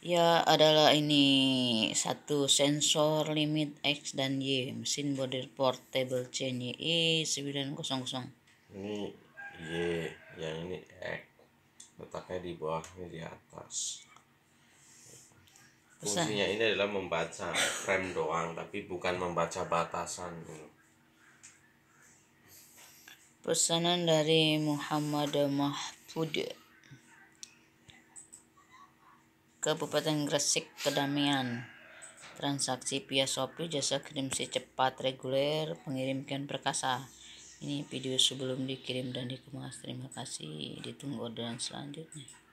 Ya adalah ini satu sensor limit X dan Y mesin body portable YI 900 ini Y yang ini X letaknya di bawahnya di atas fungsinya ini adalah membaca frame doang tapi bukan membaca batasan pesanan dari Muhammad Mahfud Kabupaten Gresik kedamaian transaksi via Shopee jasa kirim secepat reguler pengirimkan perkasa ini video sebelum dikirim dan dikemas terima kasih ditunggu orderan selanjutnya